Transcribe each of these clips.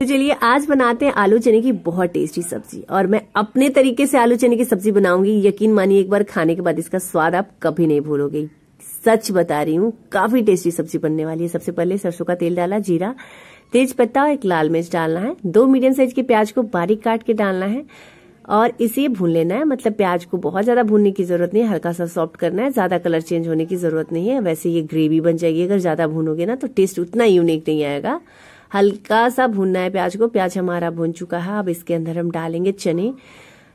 तो चलिए आज बनाते हैं आलू चने की बहुत टेस्टी सब्जी और मैं अपने तरीके से आलू चने की सब्जी बनाऊंगी यकीन मानिए एक बार खाने के बाद इसका स्वाद आप कभी नहीं भूलोगे सच बता रही हूँ काफी टेस्टी सब्जी बनने वाली है सबसे पहले सरसों का तेल डाला जीरा तेज पत्ता और एक लाल मिर्च डालना है दो मीडियम साइज के प्याज को बारीक काट के डालना है और इसे भून लेना है मतलब प्याज को बहुत ज्यादा भूनने की जरूरत नहीं है हल्का सा सॉफ्ट करना है ज्यादा कलर चेंज होने की जरूरत नहीं है वैसे ये ग्रेवी बन जाएगी अगर ज्यादा भूनोगे ना तो टेस्ट उतना यूनिक नहीं आएगा हल्का सा भूनना है प्याज को प्याज हमारा भून चुका है अब इसके अंदर हम डालेंगे चने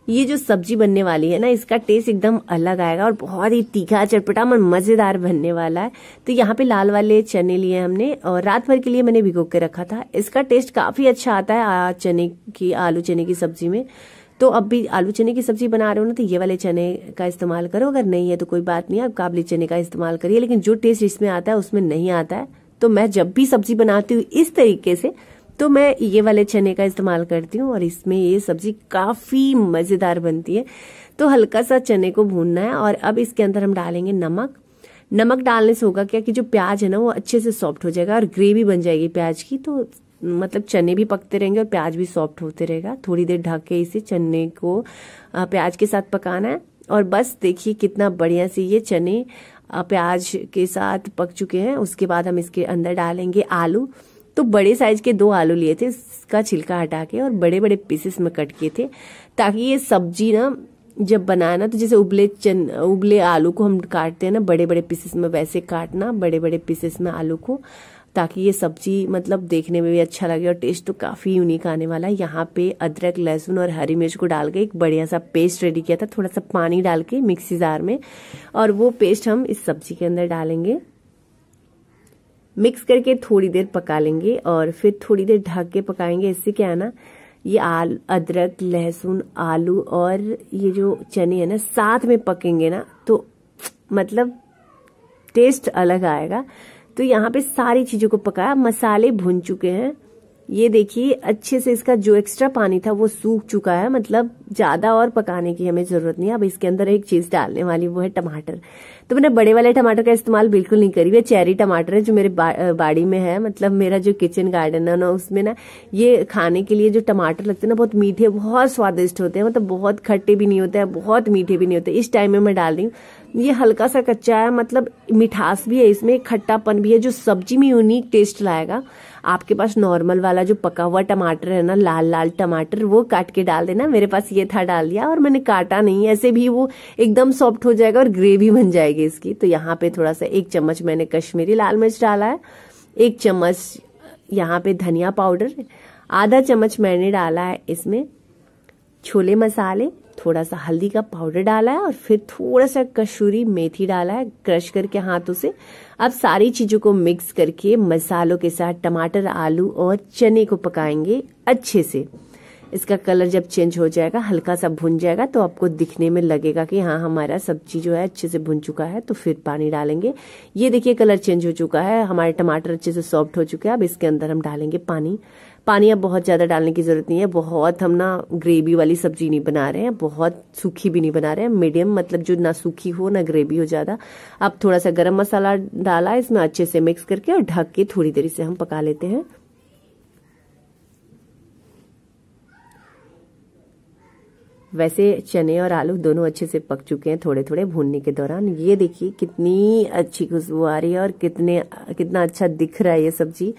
ये जो सब्जी बनने वाली है ना इसका टेस्ट एकदम अलग आएगा और बहुत ही तीखा चटपटा मन मजेदार बनने वाला है तो यहाँ पे लाल वाले चने लिए हमने और रात भर के लिए मैंने भिगो के रखा था इसका टेस्ट काफी अच्छा आता है चने की आलू चने की सब्जी में तो अब भी आलू चने की सब्जी बना रहे हो ना तो ये वाले चने का इस्तेमाल करो अगर नहीं है तो कोई बात नहीं आप काबली चने का इस्तेमाल करिए लेकिन जो टेस्ट इसमें आता है उसमें नहीं आता है तो मैं जब भी सब्जी बनाती हूँ इस तरीके से तो मैं ये वाले चने का इस्तेमाल करती हूँ और इसमें ये सब्जी काफी मजेदार बनती है तो हल्का सा चने को भूनना है और अब इसके अंदर हम डालेंगे नमक नमक डालने से होगा क्या कि जो प्याज है ना वो अच्छे से सॉफ्ट हो जाएगा और ग्रेवी बन जाएगी प्याज की तो मतलब चने भी पकते रहेंगे और प्याज भी सॉफ्ट होते रहेगा थोड़ी देर ढक के इसे चने को प्याज के साथ पकाना है और बस देखिए कितना बढ़िया से ये चने प्याज के साथ पक चुके हैं उसके बाद हम इसके अंदर डालेंगे आलू तो बड़े साइज के दो आलू लिए थे इसका छिलका हटा के और बड़े बड़े पीसेस में कट किए थे ताकि ये सब्जी ना जब बनाना तो जैसे उबले चन उबले आलू को हम काटते हैं ना बड़े बड़े पीसेस में वैसे काटना बड़े बड़े पीसेस में आलू को ताकि ये सब्जी मतलब देखने में भी अच्छा लगे और टेस्ट तो काफ़ी यूनिक आने वाला है यहाँ पे अदरक लहसुन और हरी मिर्च को डाल के एक बढ़िया सा पेस्ट रेडी किया था थोड़ा सा पानी डाल के मिक्सी जार में और वो पेस्ट हम इस सब्जी के अंदर डालेंगे मिक्स करके थोड़ी देर पका लेंगे और फिर थोड़ी देर ढक के पकाएंगे इससे क्या है ना ये आल अदरक लहसुन आलू और ये जो चने है ना साथ में पकेंगे ना तो मतलब टेस्ट अलग आएगा तो यहाँ पे सारी चीजों को पकाया मसाले भुन चुके हैं ये देखिए अच्छे से इसका जो एक्स्ट्रा पानी था वो सूख चुका है मतलब ज्यादा और पकाने की हमें जरूरत नहीं है अब इसके अंदर एक चीज डालने वाली वो है टमाटर तो मैंने बड़े वाले टमाटर का इस्तेमाल बिल्कुल नहीं करी हुआ चेरी टमाटर है जो मेरे बा, बाड़ी में है मतलब मेरा जो किचन गार्डन है ना उसमें ना ये खाने के लिए जो टमाटर लगते हैं ना बहुत मीठे बहुत स्वादिष्ट होते हैं मतलब बहुत खट्टे भी नहीं होते हैं बहुत मीठे भी नहीं होते इस टाइम में मैं डाल रही हूँ ये हल्का सा कच्चा है मतलब मिठास भी है इसमें खट्टापन भी है जो सब्जी में यूनिक टेस्ट लाएगा आपके पास नॉर्मल वाला जो पका हुआ टमाटर है ना लाल लाल टमाटर वो काट के डाल देना मेरे पास ये था डाल दिया और मैंने काटा नहीं ऐसे भी वो एकदम सॉफ्ट हो जाएगा और ग्रेवी बन जाएगी इसकी तो यहाँ पे थोड़ा सा एक चम्मच मैंने कश्मीरी लाल मिर्च डाला है एक चम्मच यहाँ पे धनिया पाउडर आधा चम्मच मैंने डाला है इसमें छोले मसाले थोड़ा सा हल्दी का पाउडर डाला है और फिर थोड़ा सा कसूरी मेथी डाला है क्रश करके हाथों से अब सारी चीज़ों को मिक्स करके मसालों के साथ टमाटर आलू और चने को पकाएंगे अच्छे से इसका कलर जब चेंज हो जाएगा हल्का सा भुन जाएगा तो आपको दिखने में लगेगा कि हाँ हमारा सब्जी जो है अच्छे से भुन चुका है तो फिर पानी डालेंगे ये देखिए कलर चेंज हो चुका है हमारे टमाटर अच्छे से सॉफ्ट हो चुके हैं अब इसके अंदर हम डालेंगे पानी पानी अब बहुत ज़्यादा डालने की ज़रूरत नहीं है बहुत हम ना ग्रेवी वाली सब्जी नहीं बना रहे हैं बहुत सूखी भी नहीं बना रहे हैं मीडियम मतलब जो ना सूखी हो ना ग्रेवी हो ज़्यादा अब थोड़ा सा गरम मसाला डाला इसमें अच्छे से मिक्स करके और ढक के थोड़ी देर से हम पका लेते हैं वैसे चने और आलू दोनों अच्छे से पक चुके हैं थोड़े थोड़े भूनने के दौरान ये देखिए कितनी अच्छी खुशबू आ रही है और कितने कितना अच्छा दिख रहा है ये सब्जी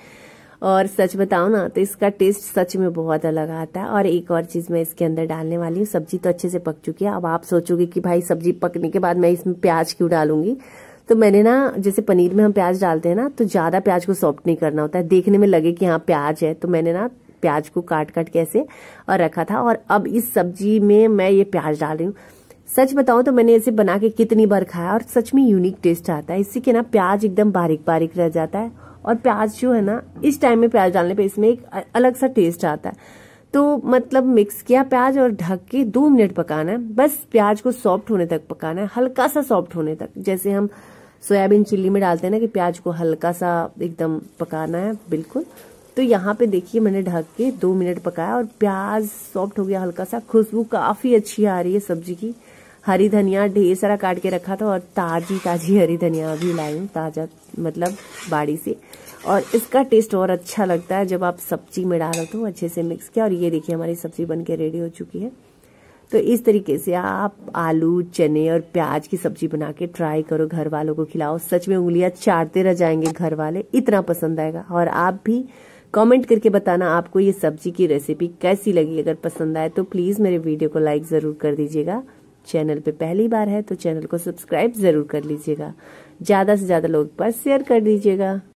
और सच बताओ ना तो इसका टेस्ट सच में बहुत अलग आता है और एक और चीज़ मैं इसके अंदर डालने वाली हूँ सब्जी तो अच्छे से पक चुकी है अब आप सोचोगे कि भाई सब्जी पकने के बाद मैं इसमें प्याज क्यों डालूंगी तो मैंने ना जैसे पनीर में हम प्याज डालते हैं ना तो ज़्यादा प्याज को सॉफ्ट नहीं करना होता है देखने में लगे कि हाँ प्याज है तो मैंने ना प्याज को काट काट कैसे और रखा था और अब इस सब्जी में मैं ये प्याज डाल रही हूँ सच बताऊं तो मैंने इसे बना के कितनी बार खाया और सच में यूनिक टेस्ट आता है इससे कि ना प्याज एकदम बारीक बारीक रह जाता है और प्याज जो है ना इस टाइम में प्याज डालने पे इसमें एक अलग सा टेस्ट आता है तो मतलब मिक्स किया प्याज और ढक के दो मिनट पकाना है बस प्याज को सॉफ्ट होने तक पकाना है हल्का सा सॉफ्ट होने तक जैसे हम सोयाबीन चिल्ली में डालते हैं ना कि प्याज को हल्का सा एकदम पकाना है बिल्कुल तो यहाँ पे देखिए मैंने ढक के दो मिनट पकाया और प्याज सॉफ्ट हो गया हल्का सा खुशबू काफी अच्छी आ रही है सब्जी की हरी धनिया ढेर सारा काट के रखा था और ताजी ताजी हरी धनिया भी लाई हूँ ताजा मतलब बाड़ी से और इसका टेस्ट और अच्छा लगता है जब आप सब्जी में डालो तो अच्छे से मिक्स किया और ये देखिए हमारी सब्जी बन के रेडी हो चुकी है तो इस तरीके से आप आलू चने और प्याज की सब्जी बना के ट्राई करो घर वालों को खिलाओ सच में उंगलियां चाटते रह जाएंगे घर वाले इतना पसंद आएगा और आप भी कमेंट करके बताना आपको ये सब्जी की रेसिपी कैसी लगी अगर पसंद आए तो प्लीज़ मेरे वीडियो को लाइक ज़रूर कर दीजिएगा चैनल पे पहली बार है तो चैनल को सब्सक्राइब ज़रूर कर लीजिएगा ज़्यादा से ज़्यादा लोग पर शेयर कर दीजिएगा